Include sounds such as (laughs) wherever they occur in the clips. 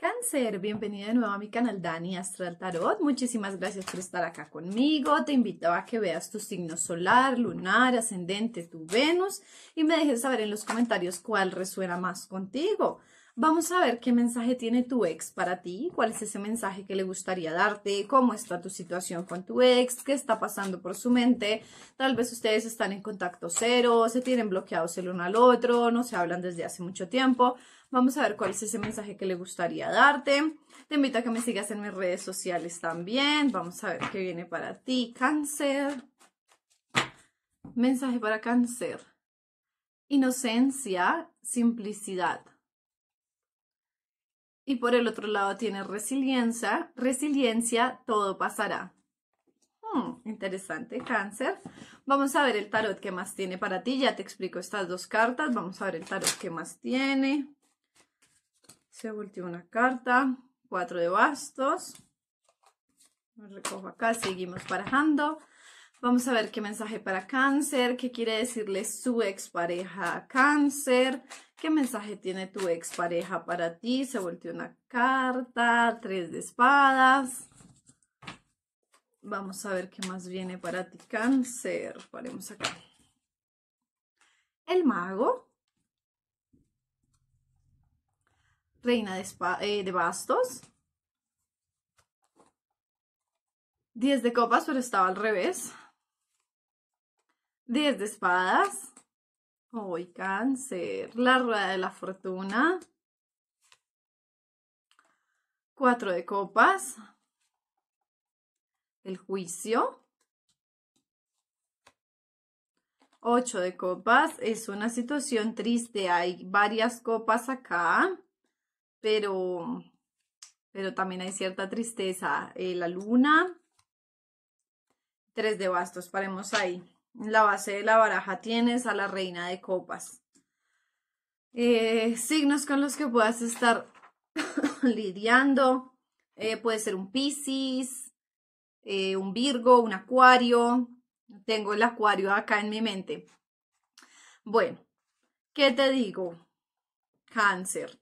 Cáncer, bienvenido de nuevo a mi canal Dani Astral Tarot. Muchísimas gracias por estar acá conmigo. Te invito a que veas tu signo solar, lunar, ascendente, tu Venus y me dejes saber en los comentarios cuál resuena más contigo. Vamos a ver qué mensaje tiene tu ex para ti, cuál es ese mensaje que le gustaría darte, cómo está tu situación con tu ex, qué está pasando por su mente. Tal vez ustedes están en contacto cero, se tienen bloqueados el uno al otro, no se hablan desde hace mucho tiempo. Vamos a ver cuál es ese mensaje que le gustaría darte. Te invito a que me sigas en mis redes sociales también. Vamos a ver qué viene para ti. Cáncer. Mensaje para cáncer. Inocencia, simplicidad. Y por el otro lado tiene resiliencia. Resiliencia, todo pasará. Hmm, interesante, cáncer. Vamos a ver el tarot que más tiene para ti. Ya te explico estas dos cartas. Vamos a ver el tarot que más tiene se volteó una carta, Cuatro de bastos. Recojo acá, seguimos parajando. Vamos a ver qué mensaje para cáncer, qué quiere decirle su expareja a cáncer, qué mensaje tiene tu expareja para ti. Se volteó una carta, tres de espadas. Vamos a ver qué más viene para ti cáncer. Paremos acá. El mago, reina de, eh, de bastos. Diez de copas, pero estaba al revés. Diez de espadas. Hoy cáncer. La rueda de la fortuna. Cuatro de copas. El juicio. 8 de copas. Es una situación triste. Hay varias copas acá pero, pero también hay cierta tristeza. Eh, la luna, tres de bastos, paremos ahí. La base de la baraja tienes a la reina de copas. Eh, signos con los que puedas estar (coughs) lidiando. Eh, puede ser un Pisces, un Virgo, un Acuario. Tengo el Acuario acá en mi mente. Bueno, ¿qué te digo? Cáncer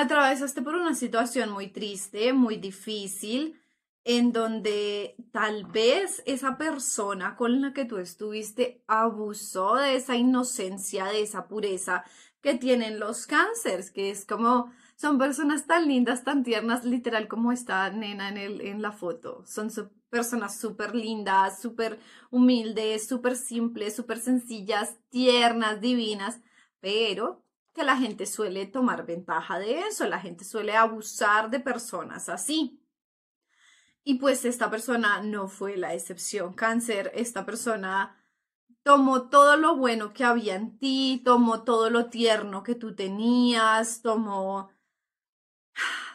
atravesaste por una situación muy triste, muy difícil, en donde tal vez esa persona con la que tú estuviste abusó de esa inocencia, de esa pureza que tienen los cánceres, que es como, son personas tan lindas, tan tiernas, literal como esta nena en, el, en la foto. Son personas súper lindas, súper humildes, súper simples, súper sencillas, tiernas, divinas, pero que la gente suele tomar ventaja de eso, la gente suele abusar de personas así. Y pues esta persona no fue la excepción, cáncer, esta persona tomó todo lo bueno que había en ti, tomó todo lo tierno que tú tenías, tomó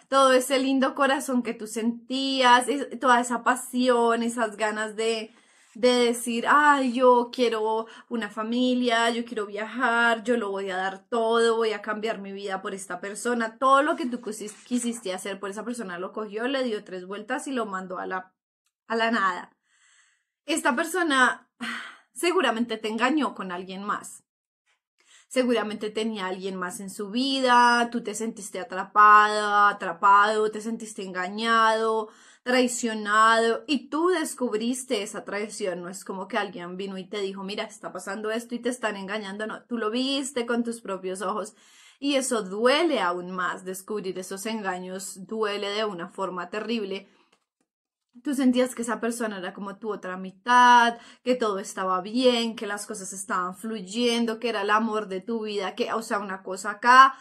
todo ese lindo corazón que tú sentías, toda esa pasión, esas ganas de, de decir, ay, yo quiero una familia, yo quiero viajar, yo lo voy a dar todo, voy a cambiar mi vida por esta persona, todo lo que tú quisiste hacer por esa persona lo cogió, le dio tres vueltas y lo mandó a la, a la nada. Esta persona seguramente te engañó con alguien más. Seguramente tenía alguien más en su vida, tú te sentiste atrapada, atrapado, te sentiste engañado, traicionado y tú descubriste esa traición. No es como que alguien vino y te dijo, mira, está pasando esto y te están engañando. No, tú lo viste con tus propios ojos. Y eso duele aún más, descubrir esos engaños duele de una forma terrible. Tú sentías que esa persona era como tu otra mitad, que todo estaba bien, que las cosas estaban fluyendo, que era el amor de tu vida, que, o sea, una cosa acá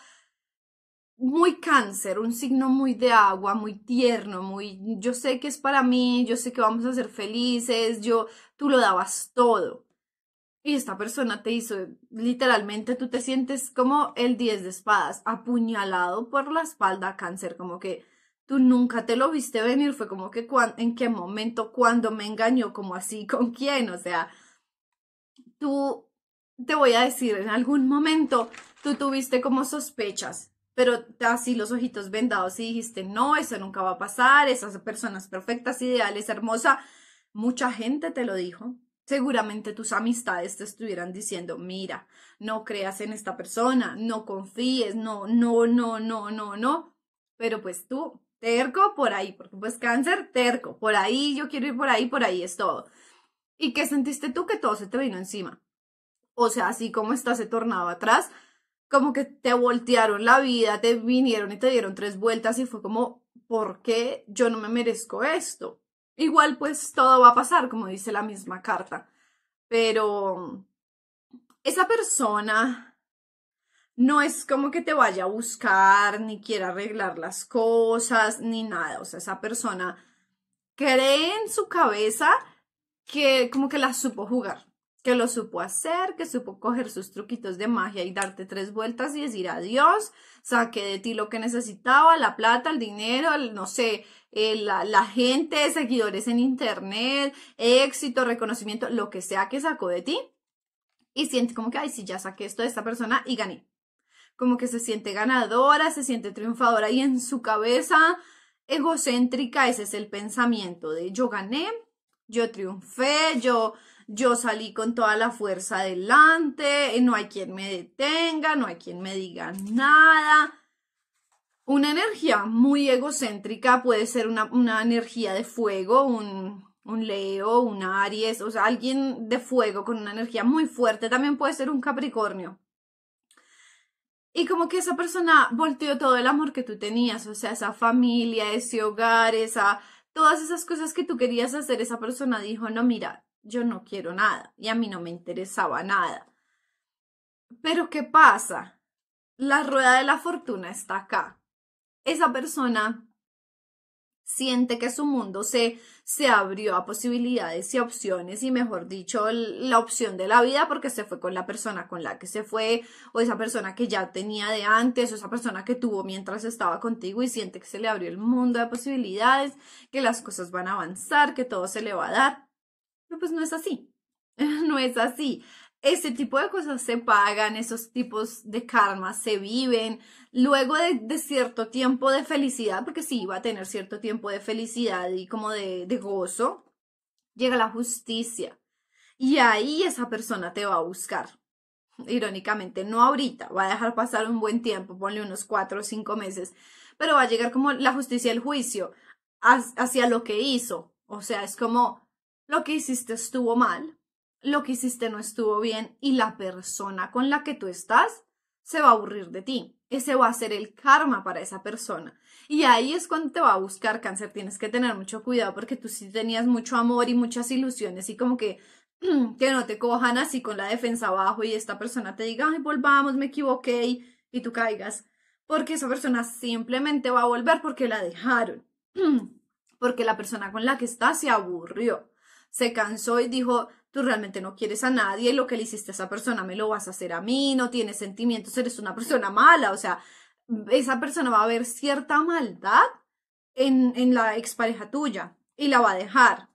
muy cáncer, un signo muy de agua, muy tierno, muy yo sé que es para mí, yo sé que vamos a ser felices, yo tú lo dabas todo. Y esta persona te hizo, literalmente tú te sientes como el 10 de espadas, apuñalado por la espalda cáncer, como que tú nunca te lo viste venir, fue como que en qué momento, cuando me engañó, como así, (laughs) con quién, o sea, tú te voy a decir, en algún momento tú tuviste como sospechas pero así los ojitos vendados y dijiste, no, eso nunca va a pasar, esas personas perfectas, ideales, hermosa, mucha gente te lo dijo. Seguramente tus amistades te estuvieran diciendo, mira, no creas en esta persona, no confíes, no, no, no, no, no, no. Pero pues tú, terco por ahí, porque pues cáncer, terco, por ahí yo quiero ir por ahí, por ahí es todo. ¿Y qué sentiste tú que todo se te vino encima? O sea, así como estás se tornaba atrás, como que te voltearon la vida, te vinieron y te dieron tres vueltas y fue como, ¿por qué yo no me merezco esto? Igual pues todo va a pasar, como dice la misma carta, pero esa persona no es como que te vaya a buscar, ni quiera arreglar las cosas, ni nada, o sea, esa persona cree en su cabeza que como que la supo jugar que lo supo hacer, que supo coger sus truquitos de magia y darte tres vueltas y decir adiós, saqué de ti lo que necesitaba, la plata, el dinero, el, no sé, el, eh, la, la, gente, seguidores en internet, éxito, reconocimiento, lo que sea que sacó de ti. Y siente como que, ay, sí, ya saqué esto de esta persona y gané. Como que se siente ganadora, se siente triunfadora y en su cabeza egocéntrica ese es el pensamiento de yo gané, yo triunfé, yo yo salí con toda la fuerza adelante, eh, no hay quien me detenga, no hay quien me diga nada. Una energía muy egocéntrica puede ser una, energía de fuego, un, Leo, un Aries, o sea, alguien de fuego con una energía muy fuerte, también puede ser un Capricornio. Y como que esa persona volteó todo el amor que tú tenías, o sea, esa familia, ese hogar, esa, todas esas cosas que tú querías hacer, esa persona dijo, no, mira, yo no quiero nada y a mí no me interesaba nada. Pero ¿qué pasa? La rueda de la fortuna está acá. Esa persona siente que su mundo se, se abrió a posibilidades y opciones y mejor dicho la opción de la vida porque se fue con la persona con la que se fue o esa persona que ya tenía de antes o esa persona que tuvo mientras estaba contigo y siente que se le abrió el mundo de posibilidades, que las cosas van a avanzar, que todo se le va a dar, no, pues no es así, (laughs) no es así. Ese tipo de cosas se pagan, esos tipos de karma se viven. Luego de, cierto tiempo de felicidad, porque sí, va a tener cierto tiempo de felicidad y como de, gozo, llega la justicia. Y ahí esa persona te va a buscar irónicamente, no ahorita, va a dejar pasar un buen tiempo, ponle unos cuatro o cinco meses, pero va a llegar como la justicia el juicio hacia lo que hizo. O sea, es como lo que hiciste estuvo mal, lo que hiciste no estuvo bien y la persona con la que tú estás se va a aburrir de ti. Ese va a ser el karma para esa persona. Y ahí es cuando te va a buscar cáncer. Tienes que tener mucho cuidado porque tú sí tenías mucho amor y muchas ilusiones y como que (clears throat) que no te cojan así con la defensa abajo y esta persona te diga, ay, volvamos, me equivoqué y, tú caigas. Porque esa persona simplemente va a volver porque la dejaron. (clears throat) porque la persona con la que estás se aburrió se cansó y dijo, tú realmente no quieres a nadie lo que le hiciste a esa persona me lo vas a hacer a mí, no tienes sentimientos, eres una persona mala, o sea, esa persona va a ver cierta maldad en, en la expareja tuya y la va a dejar.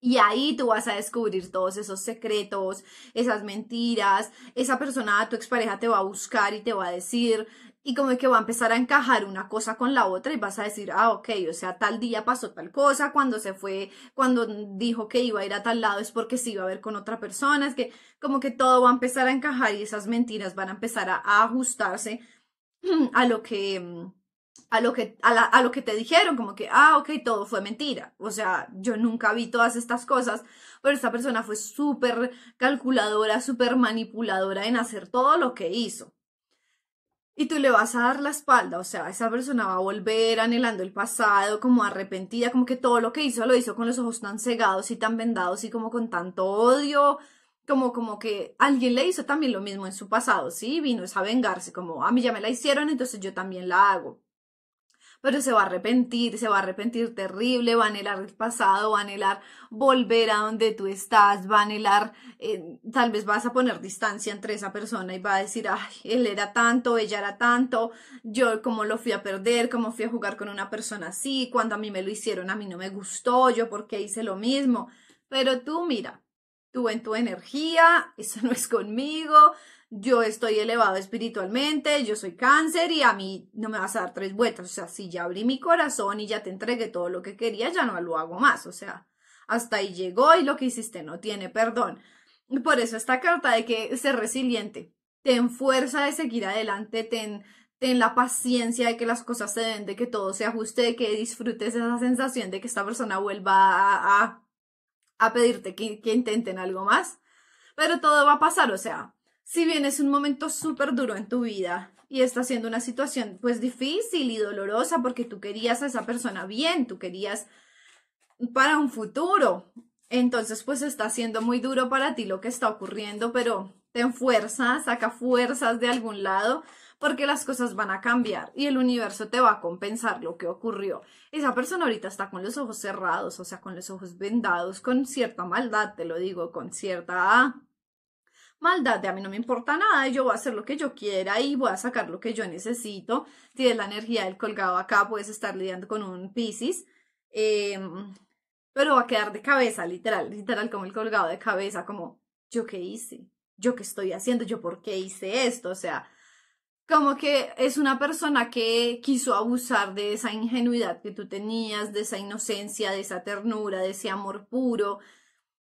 Y ahí tú vas a descubrir todos esos secretos, esas mentiras. Esa persona, tu expareja, te va a buscar y te va a decir, y como que va a empezar a encajar una cosa con la otra y vas a decir, ah, ok, o sea, tal día pasó tal cosa, cuando se fue, cuando dijo que iba a ir a tal lado es porque se iba a ver con otra persona, es que como que todo va a empezar a encajar y esas mentiras van a empezar a, ajustarse (clears throat) a lo que a lo que a, a lo que te dijeron como que ah ok todo fue mentira o sea yo nunca vi todas estas cosas pero esta persona fue súper calculadora súper manipuladora en hacer todo lo que hizo y tú le vas a dar la espalda, o sea, esa persona va a volver anhelando el pasado, como arrepentida, como que todo lo que hizo lo hizo con los ojos tan cegados y tan vendados y como con tanto odio, como como que alguien le hizo también lo mismo en su pasado, ¿sí? Vino es a vengarse, como a mí ya me la hicieron, entonces yo también la hago pero se va a arrepentir, se va a arrepentir terrible, va a anhelar el pasado, va a anhelar volver a donde tú estás, va a anhelar, eh, tal vez vas a poner distancia entre esa persona y va a decir, ay, él era tanto, ella era tanto, yo cómo lo fui a perder, cómo fui a jugar con una persona así, cuando a mí me lo hicieron, a mí no me gustó, yo porque hice lo mismo, pero tú mira, tú en tu energía, eso no es conmigo, yo estoy elevado espiritualmente, yo soy cáncer y a mí no me vas a dar tres vueltas. O sea, si ya abrí mi corazón y ya te entregué todo lo que quería, ya no lo hago más. O sea, hasta ahí llegó y lo que hiciste no tiene perdón. Por eso esta carta de que ser resiliente, ten fuerza de seguir adelante, ten, la paciencia de que las cosas se den, de que todo se ajuste, de que disfrutes esa sensación de que esta persona vuelva a, a, pedirte que, que intenten algo más. Pero todo va a pasar, o sea, si bien es un momento súper duro en tu vida y está siendo una situación pues difícil y dolorosa porque tú querías a esa persona bien, tú querías para un futuro, entonces pues está siendo muy duro para ti lo que está ocurriendo, pero ten fuerza, saca fuerzas de algún lado porque las cosas van a cambiar y el universo te va a compensar lo que ocurrió. Esa persona ahorita está con los ojos cerrados, o sea, con los ojos vendados, con cierta maldad, te lo digo, con cierta maldad de a mí no me importa nada, yo voy a hacer lo que yo quiera y voy a sacar lo que yo necesito. Tienes la energía del colgado acá, puedes estar lidiando con un Pisces, em, pero va a quedar de cabeza, literal, literal como el colgado de cabeza, como yo qué hice, yo qué estoy haciendo, yo por qué hice esto, o sea, como que es una persona que quiso abusar de esa ingenuidad que tú tenías, de esa inocencia, de esa ternura, de ese amor puro,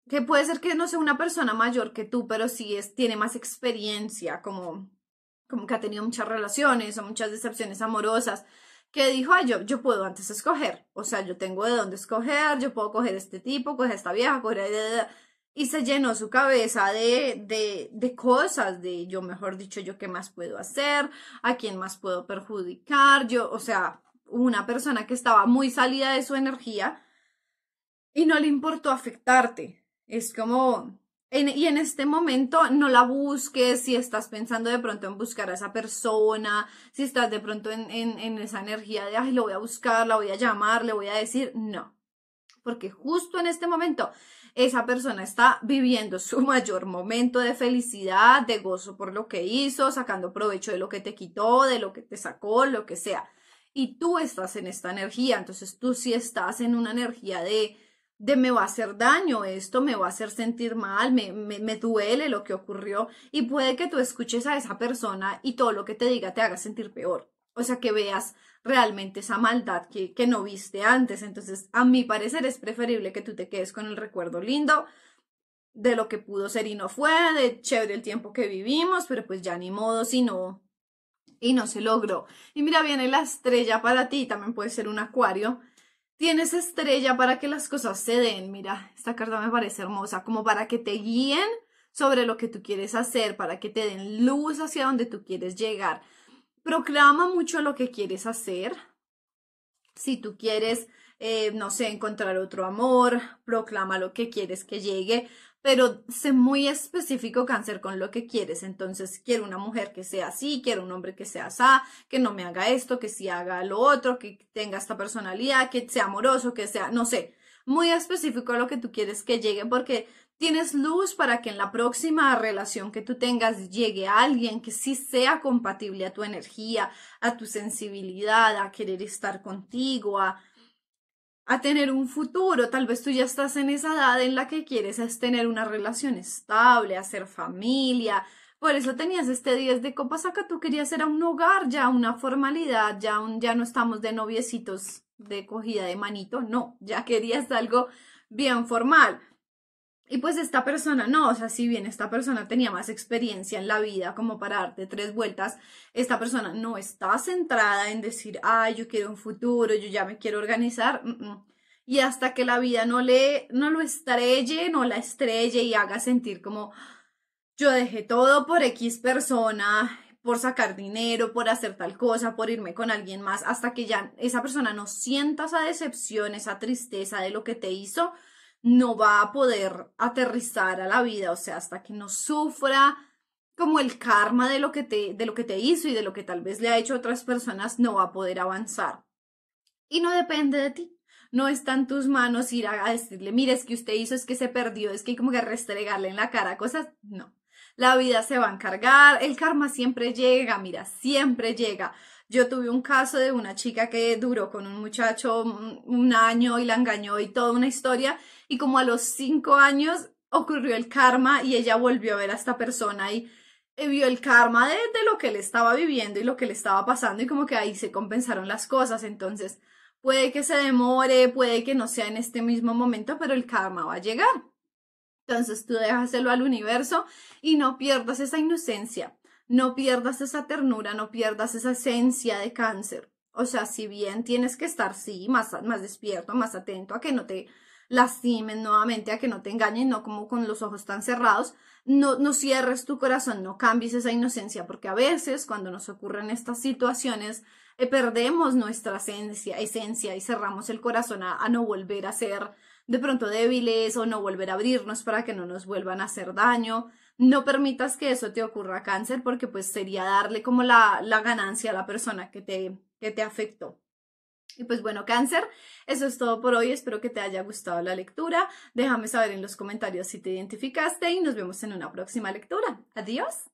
que puede ser que no sea una persona mayor que tú, pero sí es, tiene más experiencia, como, como que ha tenido muchas relaciones o muchas decepciones amorosas, que dijo, yo, yo puedo antes escoger, o sea, yo tengo de dónde escoger, yo puedo coger este tipo, coger esta vieja, coger... Y se llenó su cabeza de, de, de cosas, de yo, mejor dicho, yo qué más puedo hacer, a quién más puedo perjudicar, yo, o sea, una persona que estaba muy salida de su energía y no le importó afectarte, es como, en, y en este momento no la busques si estás pensando de pronto en buscar a esa persona, si estás de pronto en, en, en, esa energía de, ay, lo voy a buscar, la voy a llamar, le voy a decir, no. Porque justo en este momento esa persona está viviendo su (laughs) mayor momento de felicidad, de gozo por lo que hizo, sacando provecho de lo que te quitó, de lo que te sacó, lo que sea. Y tú estás en esta energía, entonces tú sí estás en una energía de, de me va a hacer daño esto, me va a hacer sentir mal, me, me, duele lo que ocurrió y puede que tú escuches a esa persona y todo lo que te diga te haga sentir peor. O sea, que veas realmente esa maldad que, que no viste antes. Entonces, a mi parecer es preferible que tú te quedes con el recuerdo lindo de lo que pudo ser y no fue, de chévere el tiempo que vivimos, pero pues ya ni modo si no. Y no se logró. Y mira, viene la estrella para ti, también puede ser un acuario Tienes estrella para que las cosas se den. Mira, esta carta me parece hermosa, como para que te guíen sobre lo que tú quieres hacer, para que te den luz hacia donde tú quieres llegar. Proclama mucho lo que quieres hacer. Si tú quieres eh, no sé, encontrar otro amor, proclama lo que quieres que llegue, pero sé muy específico cáncer con lo que quieres. Entonces, quiero una mujer que sea así, quiero un hombre que sea así, que no me haga esto, que sí haga lo otro, que tenga esta personalidad, que sea amoroso, que sea, no sé, muy específico a lo que tú quieres que llegue, porque tienes luz para que en la próxima relación que tú tengas llegue alguien que sí sea compatible a tu energía, a tu sensibilidad, a querer estar contigo, a a tener un futuro. Tal vez tú ya estás en esa edad en la que quieres es tener una relación estable, hacer familia. Por eso tenías este 10 de copas acá, tú querías era un hogar, ya una formalidad, ya, ya no estamos de noviecitos de cogida de manito, no, ya querías algo bien formal. Y pues esta persona, no, o sea, si bien esta persona tenía más experiencia en la vida como para darte tres vueltas, esta persona no está centrada en decir, ay, yo quiero un futuro, yo ya me quiero organizar. Y hasta que la vida no, le, no lo estrelle, no la estrelle y haga sentir como, yo dejé todo por X persona, por sacar dinero, por hacer tal cosa, por irme con alguien más, hasta que ya esa persona no sienta esa decepción, esa tristeza de lo que te hizo, no va a poder aterrizar a la vida, o sea, hasta que no sufra como el karma de lo que te, de lo que te hizo y de lo que tal vez le ha hecho a otras personas, no va a poder avanzar. Y no depende de ti. No está en tus manos ir a, decirle, mire, es que usted hizo, es que se perdió, es que hay como que restregarle en la cara cosas. No. La vida se va a encargar, el karma siempre llega, mira, siempre llega. Yo tuve un caso de una chica que duró con un muchacho un año y la engañó y toda una historia y como a los cinco años ocurrió el karma y ella volvió a ver a esta persona y vio el karma de, lo que le estaba viviendo y lo que le estaba pasando y como que ahí se compensaron las cosas. Entonces, puede que se demore, puede que no sea en este mismo momento, pero el karma va a llegar. Entonces, tú déjaselo al universo y no pierdas esa inocencia no pierdas esa ternura, no pierdas esa esencia de cáncer. O sea, si bien tienes que estar, sí, más, más despierto, más atento a que no te lastimen nuevamente, a que no te engañen, no como con los ojos tan cerrados, no, no cierres tu corazón, no cambies esa inocencia, porque a veces cuando nos ocurren estas situaciones eh, perdemos nuestra esencia, esencia y cerramos el corazón a, no volver a ser de pronto débiles o no volver a abrirnos para que no nos vuelvan a hacer daño. No permitas que eso te ocurra cáncer porque pues sería darle como la, la ganancia a la persona que te, que te afectó. Y pues bueno, cáncer, eso es todo por hoy. Espero que te haya gustado la lectura. Déjame saber en los comentarios si te identificaste y nos vemos en una próxima lectura. Adiós.